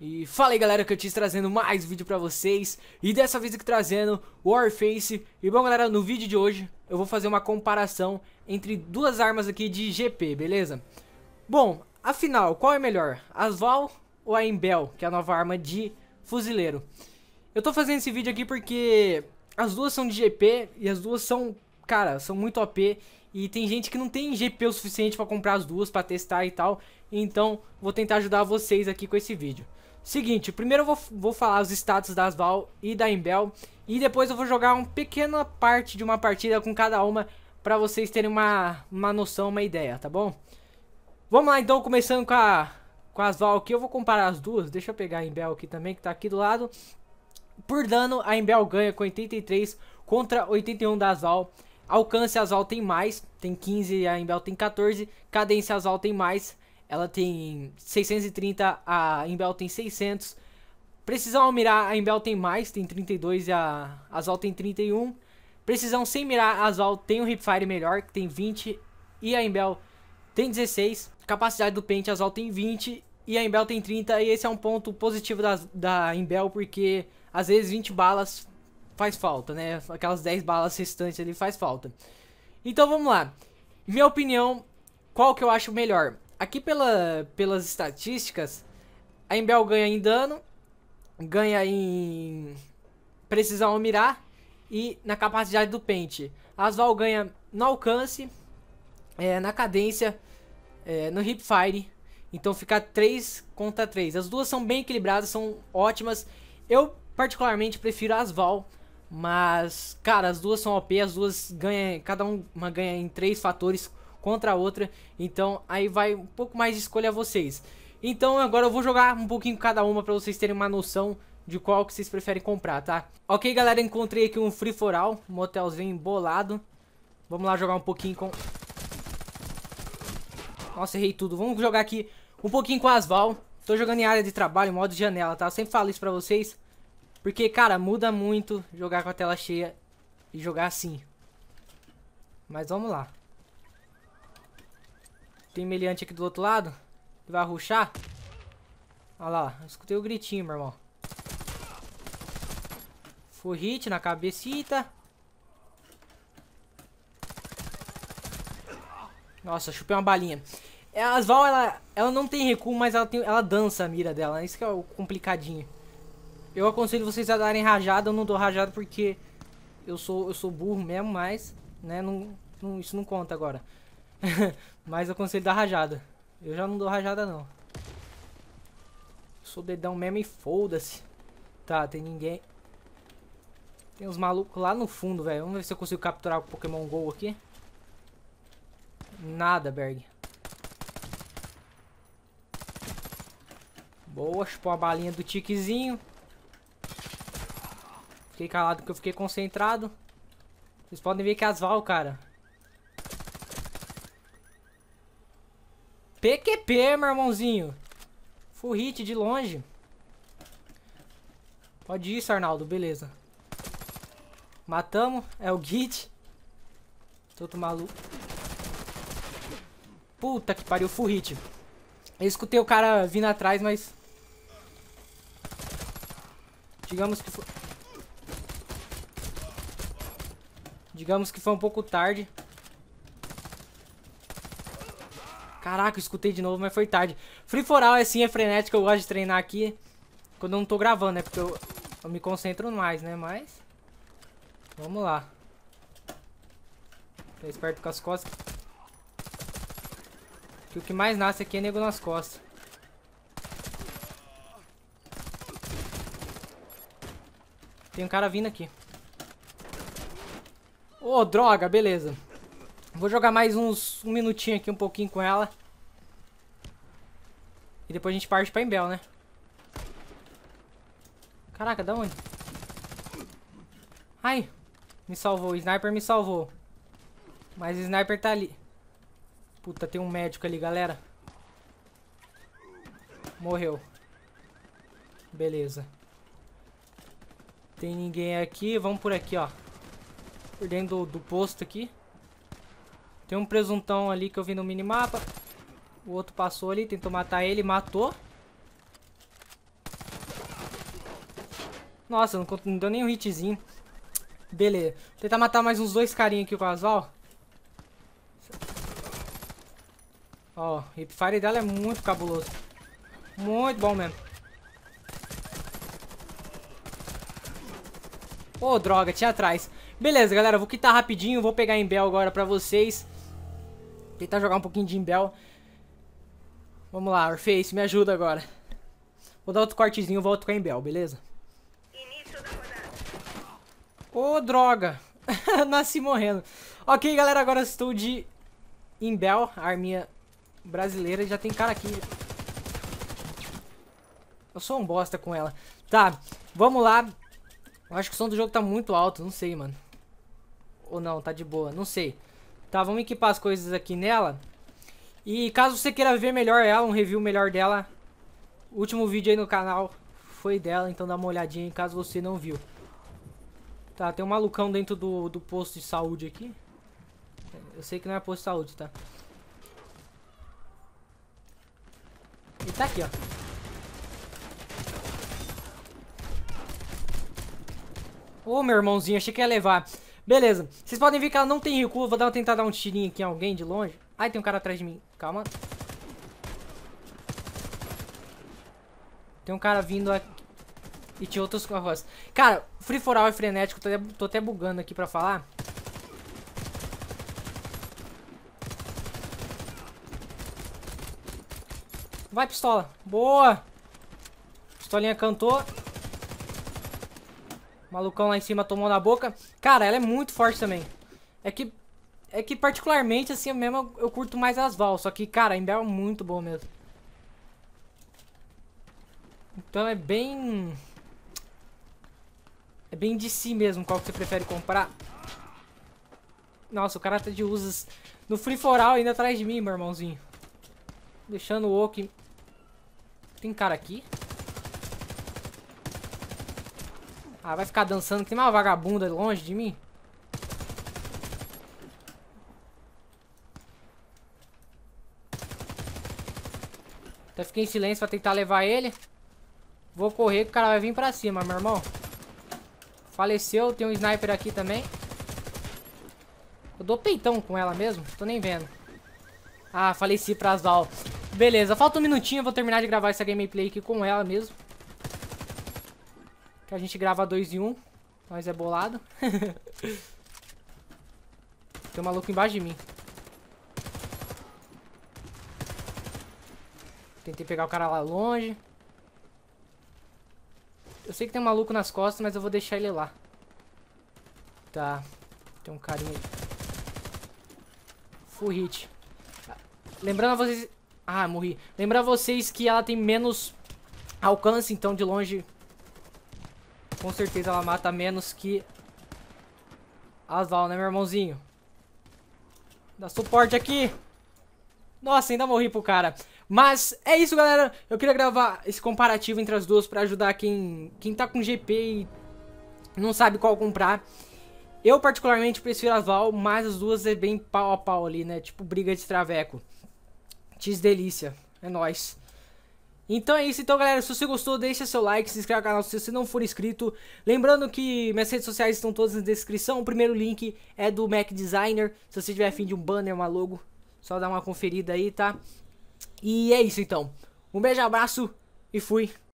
E fala aí galera, que eu te trazendo mais vídeo pra vocês E dessa vez aqui trazendo Warface E bom galera, no vídeo de hoje eu vou fazer uma comparação Entre duas armas aqui de GP, beleza? Bom, afinal, qual é melhor? A Val ou a Embel, que é a nova arma de fuzileiro? Eu tô fazendo esse vídeo aqui porque as duas são de GP e as duas são, cara, são muito OP e tem gente que não tem GP o suficiente pra comprar as duas, pra testar e tal. Então, vou tentar ajudar vocês aqui com esse vídeo. Seguinte, primeiro eu vou, vou falar os status das Val e da Imbel. E depois eu vou jogar uma pequena parte de uma partida com cada uma. Pra vocês terem uma, uma noção, uma ideia, tá bom? Vamos lá então, começando com a, com as Val aqui. Eu vou comparar as duas. Deixa eu pegar a Imbel aqui também, que tá aqui do lado. Por dano, a Imbel ganha com 83 contra 81 da Asval. Alcance Asval tem mais, tem 15, a Imbel tem 14. Cadência Asval tem mais, ela tem 630, a Imbel tem 600. Precisão mirar, a Imbel tem mais, tem 32 e a Asal tem 31. Precisão sem mirar, a Asal tem um hipfire melhor, que tem 20 e a Imbel tem 16. Capacidade do pente, a Asal tem 20 e a Imbel tem 30. E esse é um ponto positivo da, da Imbel, porque às vezes 20 balas faz falta, né? Aquelas 10 balas restantes ali faz falta. Então vamos lá. Minha opinião, qual que eu acho melhor? aqui pela, pelas estatísticas, a Embel ganha em dano, ganha em precisão ao mirar e na capacidade do pente. A Asval ganha no alcance, é, na cadência, é, no hipfire. Então fica 3 contra 3. As duas são bem equilibradas, são ótimas. Eu particularmente prefiro a Asval, mas cara, as duas são OP, as duas ganham, cada uma ganha em três fatores contra a outra. Então aí vai um pouco mais de escolha a vocês. Então agora eu vou jogar um pouquinho cada uma pra vocês terem uma noção de qual que vocês preferem comprar, tá? Ok, galera, encontrei aqui um free for all, um motelzinho embolado. Vamos lá jogar um pouquinho com... Nossa, errei tudo. Vamos jogar aqui um pouquinho com Asval. Tô jogando em área de trabalho, modo janela, tá? Eu sempre falo isso pra vocês. Porque, cara, muda muito jogar com a tela cheia e jogar assim. Mas vamos lá tem meliante aqui do outro lado. Ele vai ruxar. Olha lá, escutei o gritinho, meu irmão. Full hit na cabecita. Nossa, chupei uma balinha. As Asval, ela, ela não tem recuo, mas ela, tem, ela dança a mira dela. Isso que é o complicadinho. Eu aconselho vocês a darem rajada. Eu não dou rajada porque eu sou, eu sou burro mesmo, mas... Né, não, não, isso não conta agora. Mas eu consigo dar rajada. Eu já não dou rajada, não. Sou dedão mesmo e foda-se. Tá, tem ninguém. Tem uns malucos lá no fundo, velho. Vamos ver se eu consigo capturar o Pokémon GO aqui. Nada, Berg. Boa, chupou a balinha do tiquezinho. Fiquei calado porque eu fiquei concentrado. Vocês podem ver que as é asval, cara. PQP, meu irmãozinho. Full hit de longe. Pode isso, Arnaldo. Beleza. Matamos. É o Git. Todo maluco. Puta que pariu. Full hit. Eu escutei o cara vindo atrás, mas... Digamos que foi... Digamos que foi um pouco tarde. Caraca, eu escutei de novo, mas foi tarde. Free for all é assim, é frenético, eu gosto de treinar aqui. Quando eu não tô gravando, é Porque eu, eu me concentro mais, né? Mas... Vamos lá. Tô esperto com as costas. Que o que mais nasce aqui é nego nas costas. Tem um cara vindo aqui. Ô, oh, droga, beleza. Vou jogar mais uns um minutinho aqui, um pouquinho com ela. E depois a gente parte pra Embel, né? Caraca, da onde? Ai, me salvou. O sniper me salvou. Mas o sniper tá ali. Puta, tem um médico ali, galera. Morreu. Beleza. Tem ninguém aqui. Vamos por aqui, ó. Por dentro do, do posto aqui. Tem um presuntão ali que eu vi no minimapa. O outro passou ali, tentou matar ele, matou. Nossa, não, não deu nem um hitzinho. Beleza. Vou tentar matar mais uns dois carinhos aqui com o asval. Ó, o hipfire dela é muito cabuloso. Muito bom mesmo. Ô, oh, droga, tinha atrás. Beleza, galera, vou quitar rapidinho, vou pegar Imbel agora pra vocês. Tentar jogar um pouquinho de Imbel. Vamos lá, Orface, me ajuda agora. Vou dar outro cortezinho, volto com a Imbel, beleza? Ô, oh, droga! Nasci morrendo. Ok, galera, agora estou de Imbel, arminha brasileira. Já tem cara aqui. Eu sou um bosta com ela. Tá, vamos lá. Eu acho que o som do jogo tá muito alto, não sei, mano ou não, tá de boa, não sei. Tá, vamos equipar as coisas aqui nela. E caso você queira ver melhor ela, um review melhor dela, último vídeo aí no canal foi dela, então dá uma olhadinha aí caso você não viu. Tá, tem um malucão dentro do, do posto de saúde aqui. Eu sei que não é posto de saúde, tá? Ele tá aqui, ó. Ô, meu irmãozinho, achei que ia levar. Beleza. Vocês podem ver que ela não tem recuo. Vou dar, tentar dar um tirinho aqui em alguém de longe. Ai, tem um cara atrás de mim. Calma. Tem um cara vindo aqui. E tinha outros com a roça. Cara, Free For All é frenético. Tô até, tô até bugando aqui pra falar. Vai, pistola. Boa. Pistolinha cantou. O malucão lá em cima tomou na boca. Cara, ela é muito forte também. É que, é que particularmente, assim, mesmo eu curto mais as Val. Só que, cara, a Imbel é muito boa mesmo. Então é bem... É bem de si mesmo qual que você prefere comprar. Nossa, o cara tá de usas no free for all ainda atrás de mim, meu irmãozinho. Deixando o Oki. Tem cara aqui? Ah, vai ficar dançando que tem uma vagabunda longe de mim? Até fiquei em silêncio pra tentar levar ele. Vou correr que o cara vai vir pra cima, meu irmão. Faleceu, tem um sniper aqui também. Eu dou peitão com ela mesmo, tô nem vendo. Ah, faleci as altas. Beleza, falta um minutinho, eu vou terminar de gravar essa gameplay aqui com ela mesmo. Que a gente grava dois e um. mas é bolado. Tem um maluco embaixo de mim. Tentei pegar o cara lá longe. Eu sei que tem um maluco nas costas, mas eu vou deixar ele lá. Tá. Tem um carinha ali. Full hit. Lembrando a vocês... Ah, morri. Lembrando a vocês que ela tem menos alcance, então de longe com certeza ela mata menos que a Val, né, meu irmãozinho? Dá suporte aqui. Nossa, ainda morri pro cara. Mas é isso, galera. Eu queria gravar esse comparativo entre as duas pra ajudar quem, quem tá com GP e não sabe qual comprar. Eu, particularmente, prefiro a Val, mas as duas é bem pau a pau ali, né? Tipo briga de traveco. X delícia. É nóis. Então é isso, então galera, se você gostou, deixa seu like, se inscreva no canal se você não for inscrito. Lembrando que minhas redes sociais estão todas na descrição, o primeiro link é do Mac Designer, se você tiver afim de um banner, uma logo, só dá uma conferida aí, tá? E é isso então, um beijo, abraço e fui!